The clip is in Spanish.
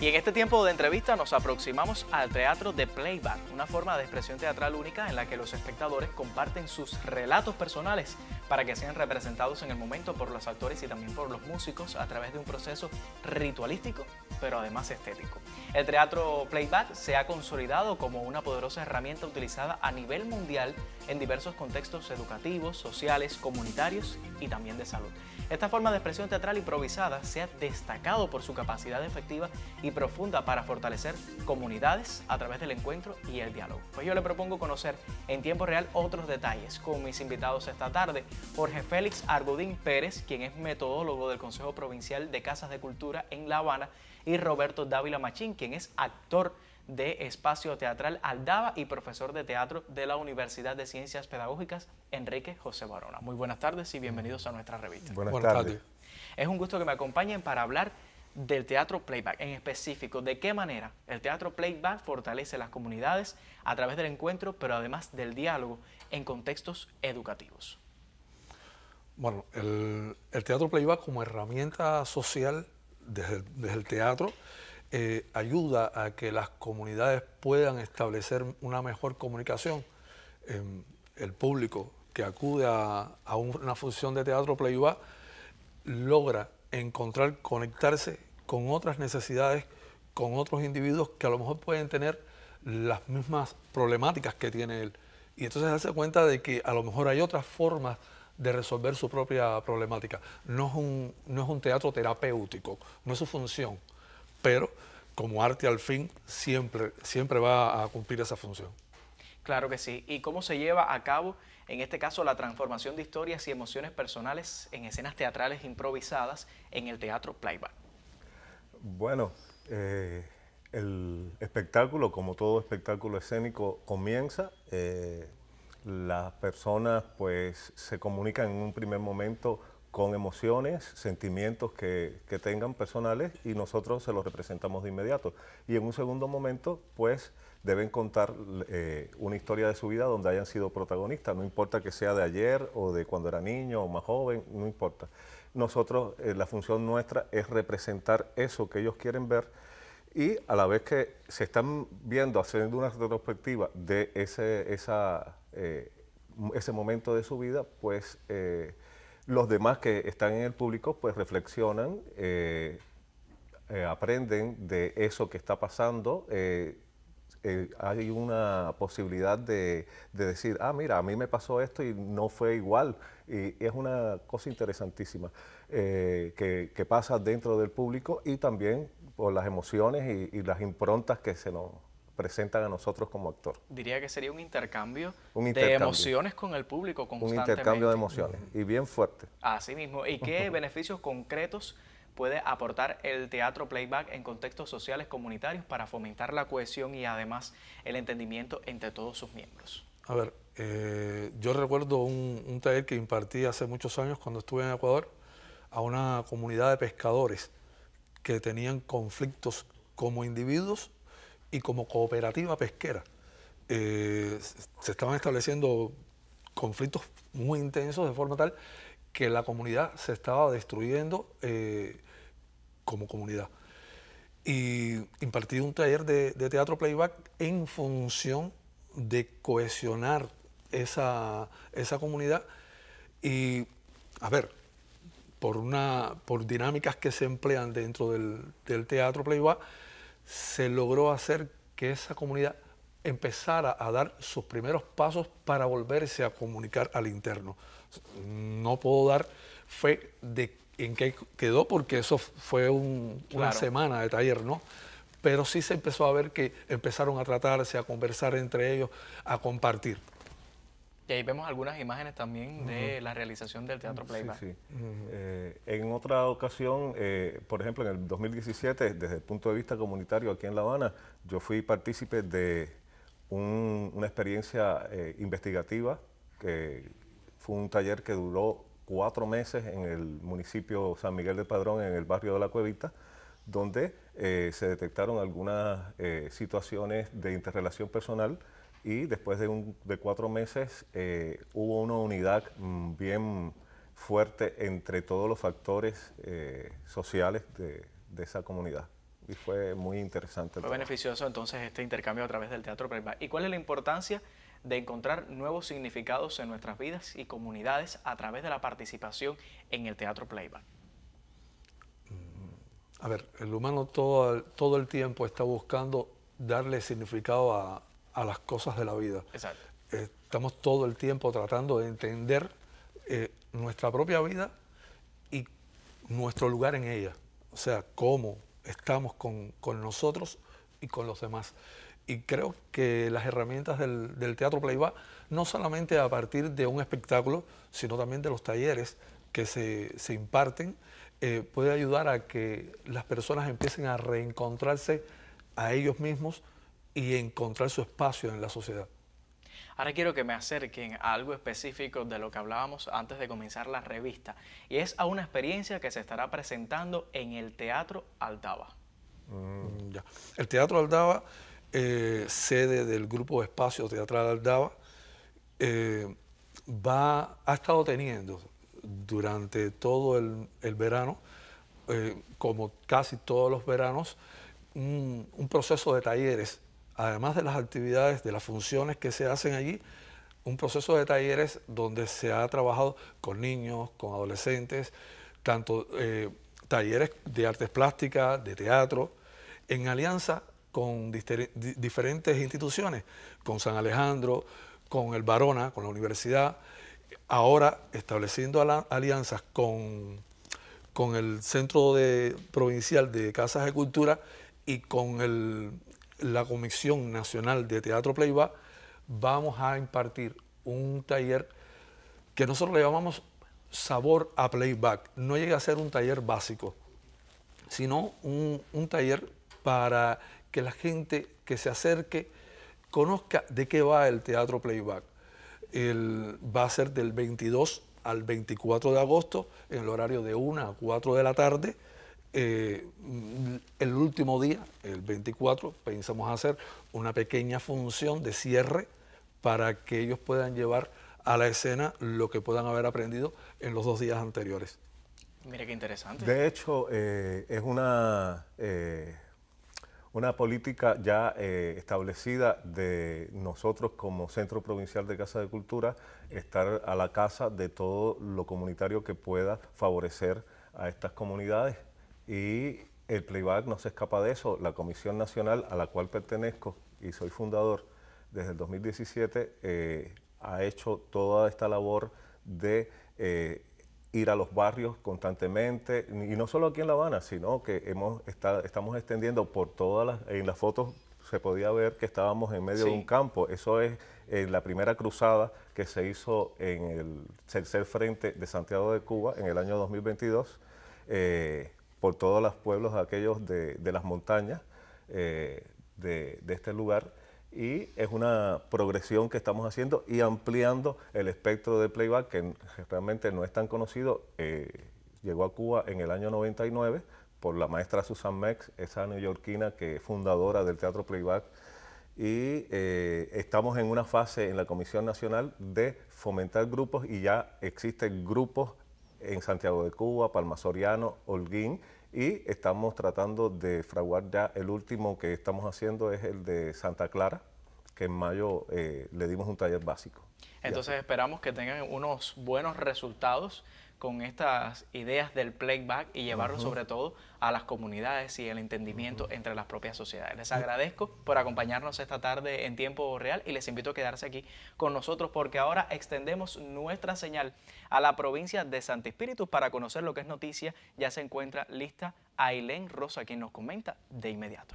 Y en este tiempo de entrevista nos aproximamos al teatro de playback, una forma de expresión teatral única en la que los espectadores comparten sus relatos personales para que sean representados en el momento por los actores y también por los músicos a través de un proceso ritualístico, pero además estético. El teatro playback se ha consolidado como una poderosa herramienta utilizada a nivel mundial en diversos contextos educativos, sociales, comunitarios y también de salud. Esta forma de expresión teatral improvisada se ha destacado por su capacidad efectiva y profunda para fortalecer comunidades a través del encuentro y el diálogo. Pues yo le propongo conocer en tiempo real otros detalles con mis invitados esta tarde. Jorge Félix Argodín Pérez, quien es metodólogo del Consejo Provincial de Casas de Cultura en La Habana, y Roberto Dávila Machín, quien es actor de Espacio Teatral Aldaba y profesor de teatro de la Universidad de Ciencias Pedagógicas, Enrique José Barona. Muy buenas tardes y bienvenidos a nuestra revista. Buenas, tardes. Es un gusto que me acompañen para hablar del teatro playback en específico, de qué manera el teatro playback fortalece las comunidades a través del encuentro, pero además del diálogo en contextos educativos. Bueno, el, teatro playback como herramienta social desde el, teatro eh, ayuda a que las comunidades puedan establecer una mejor comunicación. Em, el público que acude a, una función de teatro playback logra encontrar, conectarse con otras necesidades, con otros individuos que a lo mejor pueden tener las mismas problemáticas que tiene él. Y entonces darse cuenta de que a lo mejor hay otras formas de resolver su propia problemática. No es un, no es un teatro terapéutico, no es su función, pero como arte al fin siempre, siempre va a cumplir esa función. Claro que sí. ¿Y cómo se lleva a cabo, en este caso, la transformación de historias y emociones personales en escenas teatrales improvisadas en el teatro Playback? Bueno, eh, el espectáculo, como todo espectáculo escénico, comienza eh, las personas pues se comunican en un primer momento con emociones, sentimientos que, que, tengan personales y nosotros se los representamos de inmediato. Y en un segundo momento, pues deben contar eh, una historia de su vida donde hayan sido protagonistas, no importa que sea de ayer o de cuando era niño o más joven, no importa. Nosotros, eh, la función nuestra es representar eso que ellos quieren ver y a la vez que se están viendo, haciendo una retrospectiva de ese, esa, eh, ese momento de su vida, pues eh, los demás que están en el público pues reflexionan, eh, aprenden de eso que está pasando. hay una posibilidad de, decir, ah, mira, a mí me pasó esto y no fue igual. Y, es una cosa interesantísima que pasa dentro del público y también o las emociones y, las improntas que se nos presentan a nosotros como actor. Diría que sería un intercambio, de emociones con el público constantemente. Un intercambio de emociones y bien fuerte. Así mismo. ¿Y qué beneficios concretos puede aportar el teatro playback en contextos sociales comunitarios para fomentar la cohesión y además el entendimiento entre todos sus miembros? A ver, eh, yo recuerdo un taller que impartí hace muchos años cuando estuve en Ecuador a una comunidad de pescadores que tenían conflictos como individuos y como cooperativa pesquera. Eh, se estaban estableciendo conflictos muy intensos de forma tal que la comunidad se estaba destruyendo eh, como comunidad. Y impartí un taller de, teatro playback en función de cohesionar esa, esa comunidad. Y, a ver, por, una, por dinámicas que se emplean dentro del, teatro playboy, se logró hacer que esa comunidad empezara a dar sus primeros pasos para volverse a comunicar al interno. No puedo dar fe de en qué quedó porque eso fue una semana de taller, ¿no? Pero sí se empezó a ver que empezaron a tratarse, a conversar entre ellos, a compartir. Y ahí vemos algunas imágenes también de la realización del teatro Playback. Eh, en otra ocasión, eh, por ejemplo, en el 2017, desde el punto de vista comunitario aquí en La Habana, yo fui partícipe de una experiencia eh, investigativa que fue un taller que duró cuatro meses en el municipio San Miguel de Padrón, en el barrio de La Cuevita, donde se detectaron algunas situaciones de interrelación personal y después de, un, de cuatro meses eh, hubo una unidad mm, bien fuerte entre todos los factores eh, sociales de, de, esa comunidad. Y fue muy interesante. Fue beneficioso entonces este intercambio a través del Teatro Playback. ¿Y cuál es la importancia de encontrar nuevos significados en nuestras vidas y comunidades a través de la participación en el teatro playback. Mm, a ver, el humano todo, todo el tiempo está buscando darle significado a, a las cosas de la vida. estamos todo el tiempo tratando de entender eh, nuestra propia vida y nuestro lugar en ella. O sea, cómo estamos con, nosotros y con los demás. Y creo que las herramientas del, teatro playback, no solamente a partir de un espectáculo, sino también de los talleres que se, imparten, eh, puede ayudar a que las personas empiecen a reencontrarse a ellos mismos y encontrar su espacio en la sociedad. Ahora quiero que me acerquen a algo específico de lo que hablábamos antes de comenzar la revista, y es a una experiencia que se estará presentando en el Teatro Aldaba. Mm, el Teatro Aldaba, eh, sede del Grupo Espacio Teatral Aldaba, eh, va, ha estado teniendo durante todo el, verano, eh, como casi todos los veranos, un proceso de talleres además de las actividades, de las funciones que se hacen allí, un proceso de talleres donde se ha trabajado con niños, con adolescentes, tanto eh, talleres de artes plásticas, de teatro, en alianza con diferentes instituciones, con San Alejandro, con el Barona, con la universidad, ahora estableciendo alianzas con, con el Centro Provincial de Casas de Cultura y con el la Comisión Nacional de Teatro Playback, vamos a impartir un taller que nosotros le llamamos sabor a playback. No llega a ser un taller básico, sino un, taller para que la gente que se acerque conozca de qué va el teatro playback. va a ser del 22 al 24 de agosto en el horario de 1 a 4 de la tarde. Eh, mm, el último día, el 24, pensamos hacer una pequeña función de cierre para que ellos puedan llevar a la escena lo que puedan haber aprendido en los dos días anteriores. Mira qué interesante. De hecho, eh, es una, eh, una política ya establecida de nosotros como Centro Provincial de Casa de Cultura, estar a la casa de todo lo comunitario que pueda favorecer a estas comunidades y el playback no se escapa de eso. La Comisión Nacional a la cual pertenezco y soy fundador desde el 2017 eh, ha hecho toda esta labor de eh, ir a los barrios constantemente, y no solo aquí en La Habana, sino que hemos está, estamos extendiendo por todas las, en las fotos se podía ver que estábamos en medio de un campo. Eso es eh, la primera cruzada que se hizo en el tercer frente de Santiago de Cuba en el año 2022 por todos los pueblos aquellos de, las montañas eh, de, este lugar y es una progresión que estamos haciendo y ampliando el espectro de playback que realmente no es tan conocido. Eh, llegó a Cuba en el año 99 por la maestra Susan Mex, esa neoyorquina que es fundadora del teatro playback y eh, estamos en una fase en la Comisión Nacional de fomentar grupos y ya existen grupos en Santiago de Cuba, Palma Holguín y estamos tratando de fraguar ya el último que estamos haciendo es el de Santa Clara, que en mayo eh, le dimos un taller básico. Entonces esperamos que tengan unos buenos resultados con estas ideas del playback y llevarlo sobre todo a las comunidades y el entendimiento entre las propias sociedades. Les agradezco por acompañarnos esta tarde en tiempo real y les invito a quedarse aquí con nosotros porque ahora extendemos nuestra señal a la provincia de Santo Espíritu para conocer lo que es noticia. Ya se encuentra lista Ailén Rosa quien nos comenta de inmediato.